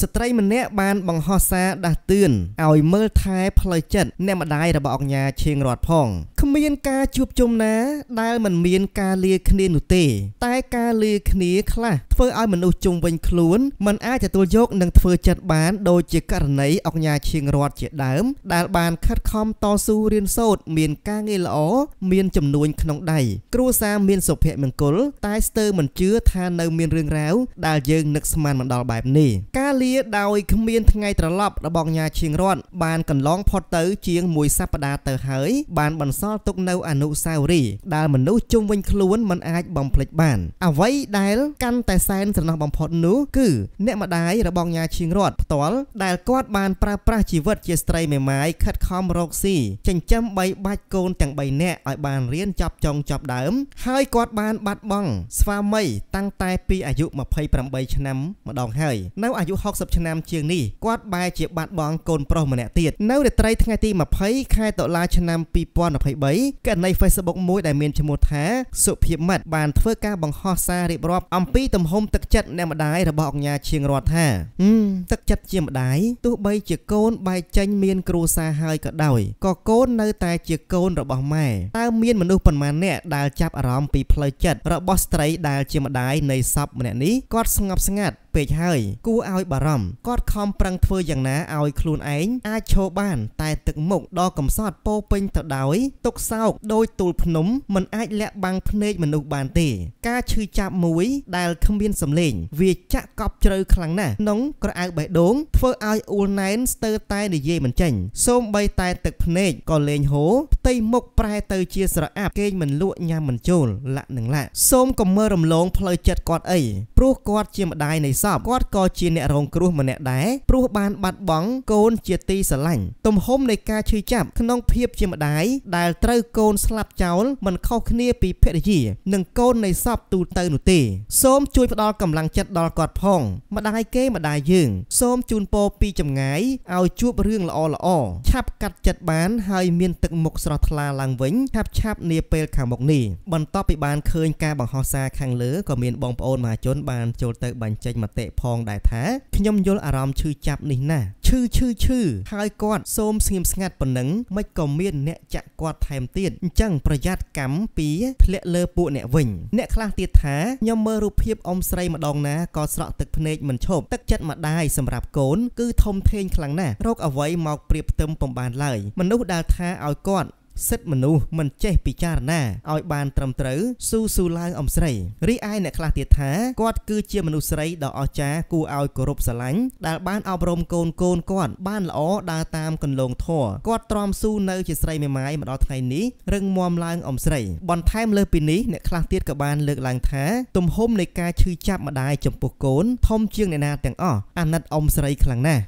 ស្ត្រីម្នាក់បានបង្ហោះសារដាស់តឿនឲ្យមើលថែផ្លូវចិត្តអ្នកម្ដាយរបស់អង្គញាឈៀងរតផងគ្មានការជួបជុំណា ដែលមិនមានការលាគ្នានោះទេតែការលាគ្នាខ្លះធ្វើឲ្យមនុស្សជុំវិញខ្លួនមិនអាចទទួលយកនិងធ្វើចិត្តបានដោយជាករណីអង្គញាឈៀងរតជាដើមដែលបានខិតខំតស៊ូរៀនសូត្រមានការងារល្អមានចំនួនក្នុងដៃគ្រួសារមានសុភមង្គល តែស្ទើរមិនជឿថានៅមានរឿងរ៉ាវដែលយើងនឹកស្មានមិនដល់បែបនេះការលាវាដោយគ្មានថ្ងៃត្រឡប់របស់អាញាឈៀងរតបានកន្លងផុតទៅ ជាងមួយសប្តាហ៍ទៅហើយបាន បន្សល់ទុកនៅ អនុស្សាវរីយ៍ដែលមនុស្សជុំវិញខ្លួនមិនអាចបំភ្លេចបាន អ្វីដែលកាន់តែសែនស្រណោះបំផុតនោះគឺអ្នកម្ដាយរបស់អាញាឈៀងរតផ្ទាល់ដែលគាត់បានប្រើប្រាស់ជីវិតជាស្ត្រីមេម៉ាយខិតខំរកស៊ីចិញ្ចឹមបីបាច់កូនទាំង3នាក់ឲ្យបានរៀនចប់ចុងចប់ដើម ហើយគាត់បាន បាត់បង់ស្វាមី តាំងតែពីអាយុ28ឆ្នាំម្ដងហើយនៅអាយុ60ឆ្នាំជាងនេះគាត់បែរជាបាត់បង់កូនប្រុសម្នាក់ទៀតនៅរាត្រីថ្ងៃទី20ខែតុលាឆ្នាំ2023ករណី Facebook មួយដែលមានឈ្មោះថាសុភិមិត្តបានធ្វើការបង្ហោះសាររៀបរាប់អំពីទំហំទឹកចិត្តអ្នកម្ដាយរបស់អង្គញាឈៀងរដ្ឋថាទឹកចិត្តជាម្ដាយទោះបីជាកូនបែកចេញមានគ្រួសារហើយក៏ដោយក៏កូននៅតែជា កូនរបស់ម៉ែតើមានមនុស្សប៉ុន្មានអ្នកដែលចាប់អារម្មណ៍ពីផ្លូវចិត្តរបស់ស្ត្រីដែលជាម្ដាយនៃសពម្នាក់នេះគាត់ស្ងប់ស្ងាត់ពេកហើយគួរឲ្យបារម្ភគាត់ខំប្រឹងធ្វើយ៉ាងណាឲ្យខ្លួនឯងអាចឈរបានតែទឹកមុខដ៏កំសត់ពោពេញទៅដោយទុកសោកដោយទូលភ្នំមិនអាចលាក់បាំងភ្នែកមនុស្សបានទេការឈឺចាប់មួយដែលគ្មានសម្លេង វាចាក់កប់ជ្រៅខ្លាំងណាស់ក្នុងក្រអៅបេះដូងធ្វើឲ្យអ៊ូលណែនស្ទើរតែនិយាយមិនចេញសូម្បីតែទឹកភ្នែកក៏លែងហូរផ្ទៃមុខប្រែទៅជាស្រអាប់គេងមិនលក់ញ៉ាំមិនចូលលក្ខនឹងលក្ខសូមកុំមើលរំលងផ្លូវចិត្តគាត់អីព្រោះគាត់ជាម្ដាយនៃសពគាត់ក៏ជាអ្នករង គ្រោះម្នាក់ដែរព្រោះបាន បាត់បង់កូនជាទីស្រឡាញ់ទំហំនៃការឈឺចាប់ក្នុងភាពជាម្ដាយដែលត្រូវកូនស្លាប់ចោលមិនខុសគ្នាពីភរិយានិងកូននៃសពទូទៅនោះទេសូមជួយផ្ដល់កម្លាំងចិត្តដល់គាត់ផង ម្ដាយគេម្ដាយយើងសូមជូនពរពីចម្ងាយឲ្យជួបរឿងល្អល្អឆាប់កាត់ចិត្តបាន ហើយមានទឹកមុខស្រស្រស់ថ្លាឡើងវិញឆាប់ឆាប់នាពេលខាងមុខនេះបន្ទាប់ពីបានឃើញការបង្ហោះសារខាងលើក៏មានបងប្អូនមហាជនបានចូលទៅបញ្ចេញមតិផងដែរថាខ្ញុំយល់អារម្មណ៍ឈឺចាប់នេះណាស់ឈឺឈឺឈឺហើយគាត់សូមស្ងៀមស្ងាត់ប៉ុណ្ណឹងមិនក៏មាន អ្នកចាក់គាត់ថែមទៀតអញ្ចឹងប្រយ័ត្នកម្មពីធ្លាក់លើពួកអ្នកវិញអ្នកខ្លះទៀតថាខ្ញុំមើលរូបភាពអ៊ំស្រីម្ដងណាក៏ស្រក់ទឹកភ្នែកមិនឈប់ទឹកចិត្តម្ដាយសម្រាប់កូនគឺធំធេងខ្លាំងណាស់រោគអ្វីមកប្រៀបផ្ទឹមពំបានឡើយមនុស្សដែលថាឲ្យគាត់សិទ្ធិមនុស្សមិនចេះពិចារណាឲ្យបានត្រឹមត្រូវស៊ូស៊ូឡើងអំស្រីរីឯអ្នកខ្លះទៀតថាគាត់គឺជាមនុស្សស្រីដ៏អស្ចារ្យគួរឲ្យគោរពស្រឡាញ់ដែលបានអប់រំកូនកូនគាត់បានល្អដើរតាមគន្លងធម៌គាត់ទ្រាំស៊ូនៅជាស្រីមេម៉ាយមកដល់ថ្ងៃនេះរឹងមាំឡើងអំស្រីបន្ថែមលើពីនេះអ្នកខ្លះទៀតក៏បានលើកឡើងថាទំហំនៃការឈឺចាប់ម្ដាយចំពោះកូនធំជាងអ្នកណាទាំងអស់អាណិតអំស្រីខ្លាំងណាស់